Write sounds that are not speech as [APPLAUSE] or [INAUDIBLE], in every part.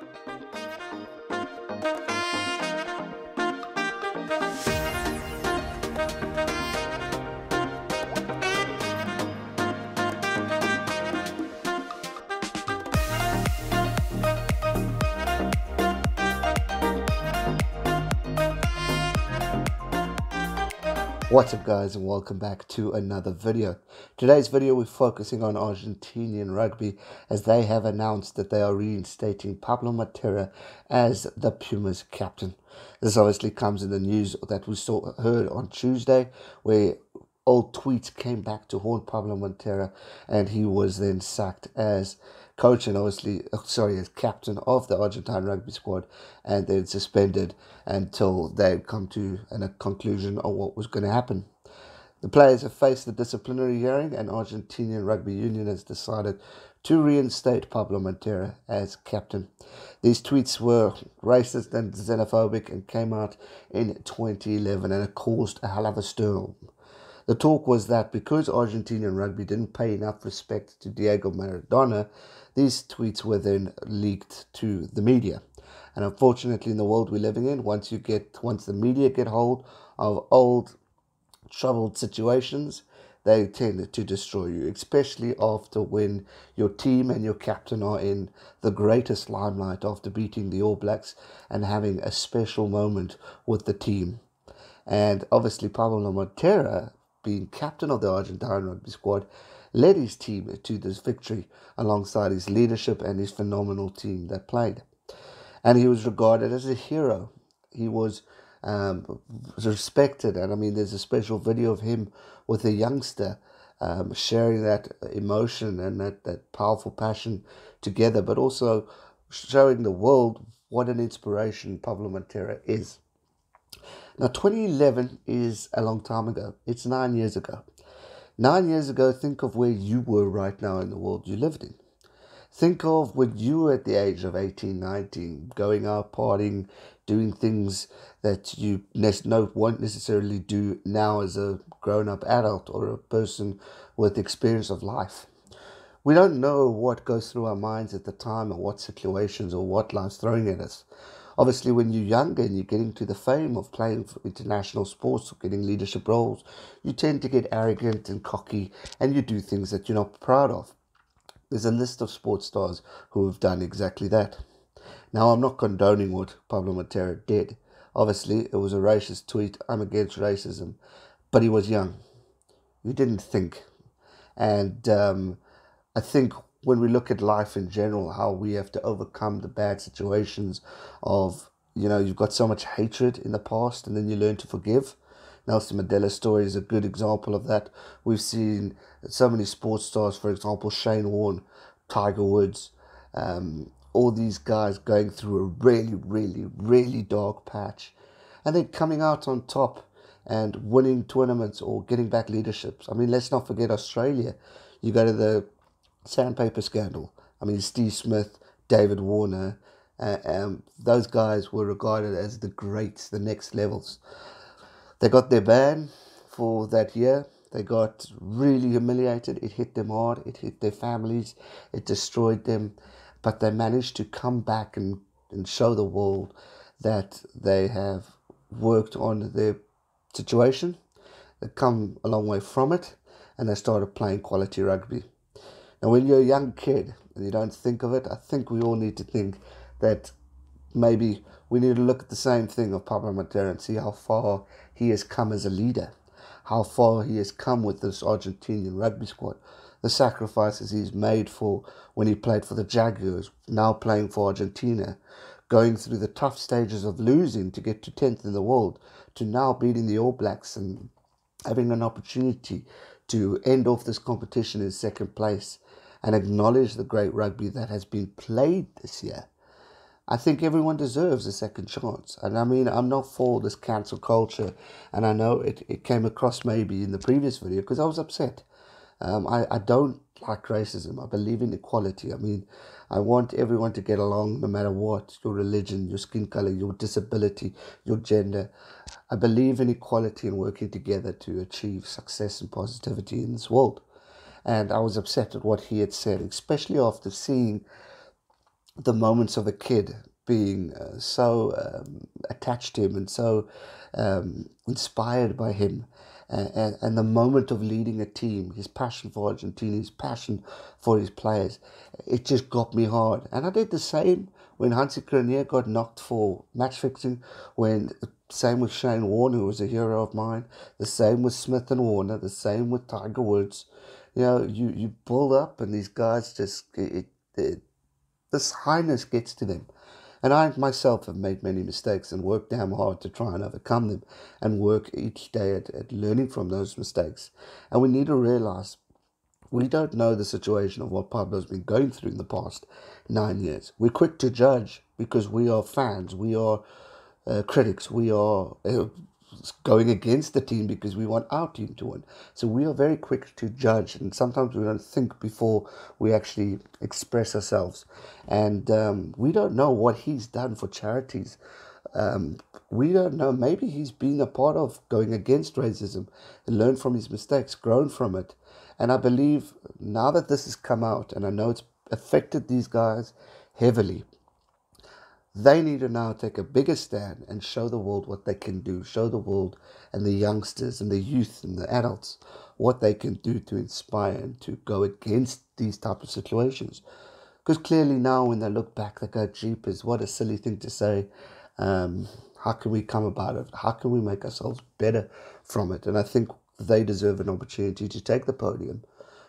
Thank you. What's up guys and welcome back to another video. Today's video we're focusing on Argentinian rugby as they have announced that they are reinstating Pablo Matera as the Pumas captain. This obviously comes in the news that we saw heard on Tuesday where old tweets came back to haunt Pablo Matera and he was then sacked as coach and obviously, uh, sorry, as captain of the Argentine rugby squad, and then suspended until they come to an, a conclusion of what was going to happen. The players have faced the disciplinary hearing, and Argentinian Rugby Union has decided to reinstate Pablo Montero as captain. These tweets were racist and xenophobic and came out in 2011 and it caused a hell of a storm. The talk was that because Argentinian rugby didn't pay enough respect to Diego Maradona, these tweets were then leaked to the media. And unfortunately, in the world we're living in, once you get once the media get hold of old troubled situations, they tend to destroy you, especially after when your team and your captain are in the greatest limelight after beating the All Blacks and having a special moment with the team. And obviously, Pablo Montero being captain of the Argentine rugby squad, led his team to this victory alongside his leadership and his phenomenal team that played. And he was regarded as a hero. He was um, respected, and I mean, there's a special video of him with a youngster um, sharing that emotion and that, that powerful passion together, but also showing the world what an inspiration Pablo Montero is. Now, 2011 is a long time ago. It's nine years ago. Nine years ago, think of where you were right now in the world you lived in. Think of when you were at the age of 18, 19, going out partying, doing things that you no, won't necessarily do now as a grown up adult or a person with experience of life. We don't know what goes through our minds at the time or what situations or what life's throwing at us. Obviously, when you're younger and you're getting to the fame of playing for international sports or getting leadership roles, you tend to get arrogant and cocky and you do things that you're not proud of. There's a list of sports stars who have done exactly that. Now, I'm not condoning what Pablo Matera did. Obviously, it was a racist tweet. I'm against racism. But he was young. He didn't think. And um, I think when we look at life in general, how we have to overcome the bad situations of, you know, you've got so much hatred in the past and then you learn to forgive. Nelson Mandela's story is a good example of that. We've seen so many sports stars, for example, Shane Warne, Tiger Woods, um, all these guys going through a really, really, really dark patch and then coming out on top and winning tournaments or getting back leaderships. I mean, let's not forget Australia. You go to the sandpaper scandal. I mean, Steve Smith, David Warner, uh, um, those guys were regarded as the greats, the next levels. They got their ban for that year. They got really humiliated. It hit them hard. It hit their families. It destroyed them. But they managed to come back and, and show the world that they have worked on their situation. They've come a long way from it and they started playing quality rugby. And when you're a young kid and you don't think of it, I think we all need to think that maybe we need to look at the same thing of Pablo Madeira and see how far he has come as a leader, how far he has come with this Argentinian rugby squad, the sacrifices he's made for when he played for the Jaguars, now playing for Argentina, going through the tough stages of losing to get to 10th in the world, to now beating the All Blacks and having an opportunity to end off this competition in second place and acknowledge the great rugby that has been played this year. I think everyone deserves a second chance. And I mean, I'm not for this cancel culture. And I know it, it came across maybe in the previous video because I was upset. Um, I, I don't like racism. I believe in equality. I mean, I want everyone to get along no matter what your religion, your skin color, your disability, your gender. I believe in equality and working together to achieve success and positivity in this world. And I was upset at what he had said, especially after seeing the moments of a kid being uh, so um, attached to him and so um, inspired by him and, and the moment of leading a team, his passion for Argentina, his passion for his players, it just got me hard. And I did the same when Hansi Grenier got knocked for match fixing, when same with Shane Warne, who was a hero of mine, the same with Smith and Warner, the same with Tiger Woods. You know, you, you pull up and these guys just, it, it, this highness gets to them and I myself have made many mistakes and worked damn hard to try and overcome them and work each day at, at learning from those mistakes. And we need to realize we don't know the situation of what Pablo's been going through in the past nine years. We're quick to judge because we are fans, we are uh, critics, we are uh, going against the team because we want our team to win. So we are very quick to judge, and sometimes we don't think before we actually express ourselves. And um, we don't know what he's done for charities. Um, we don't know. Maybe he's been a part of going against racism, learned from his mistakes, grown from it. And I believe now that this has come out, and I know it's affected these guys heavily they need to now take a bigger stand and show the world what they can do, show the world and the youngsters and the youth and the adults what they can do to inspire and to go against these type of situations. Because clearly now when they look back, they go, jeepers, what a silly thing to say. Um, how can we come about it? How can we make ourselves better from it? And I think they deserve an opportunity to take the podium.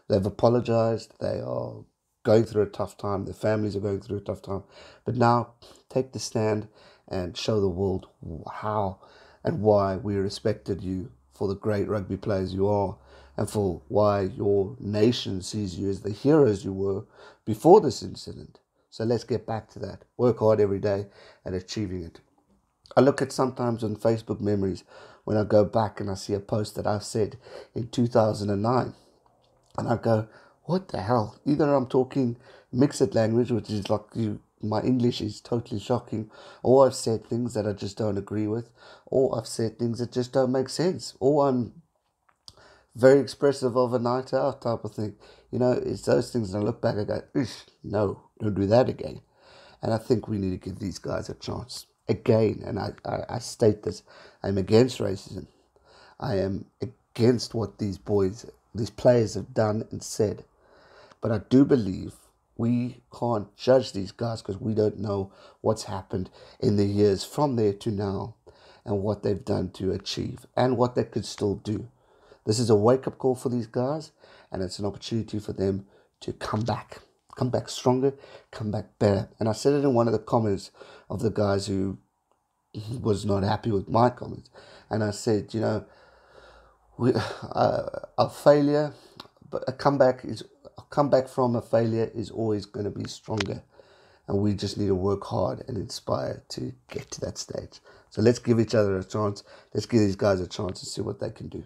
They've apologized. They are going through a tough time, their families are going through a tough time. But now take the stand and show the world how and why we respected you for the great rugby players you are and for why your nation sees you as the heroes you were before this incident. So let's get back to that. Work hard every day at achieving it. I look at sometimes on Facebook memories when I go back and I see a post that I've said in 2009 and I go, what the hell? Either I'm talking mixed language, which is like you, my English is totally shocking, or I've said things that I just don't agree with, or I've said things that just don't make sense, or I'm very expressive of a night out type of thing. You know, it's those things, and I look back and go, no, don't do that again. And I think we need to give these guys a chance again. And I, I, I state this I'm against racism, I am against what these boys, these players have done and said but I do believe we can't judge these guys because we don't know what's happened in the years from there to now and what they've done to achieve and what they could still do. This is a wake up call for these guys, and it's an opportunity for them to come back, come back stronger, come back better. And I said it in one of the comments of the guys who [LAUGHS] was not happy with my comments, and I said, you know, we, [SIGHS] uh, a failure, but a comeback is come back from a failure is always going to be stronger. And we just need to work hard and inspire to get to that stage. So let's give each other a chance. Let's give these guys a chance and see what they can do.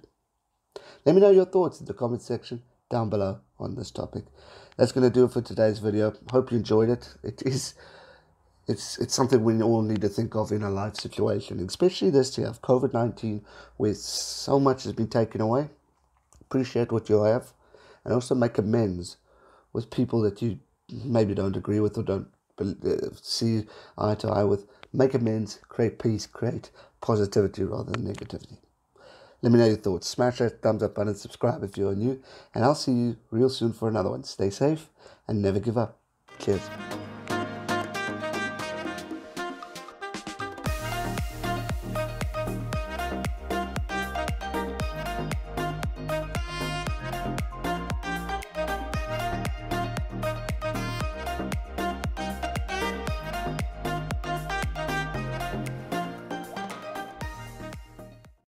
Let me know your thoughts in the comment section down below on this topic. That's going to do it for today's video. Hope you enjoyed it. It is it's it's something we all need to think of in a life situation, especially this year of COVID nineteen, where so much has been taken away. Appreciate what you have, and also make amends with people that you maybe don't agree with or don't uh, see eye to eye with. Make amends, create peace, create positivity rather than negativity. Let me know your thoughts. Smash that thumbs up button, subscribe if you're new, and I'll see you real soon for another one. Stay safe and never give up. Cheers.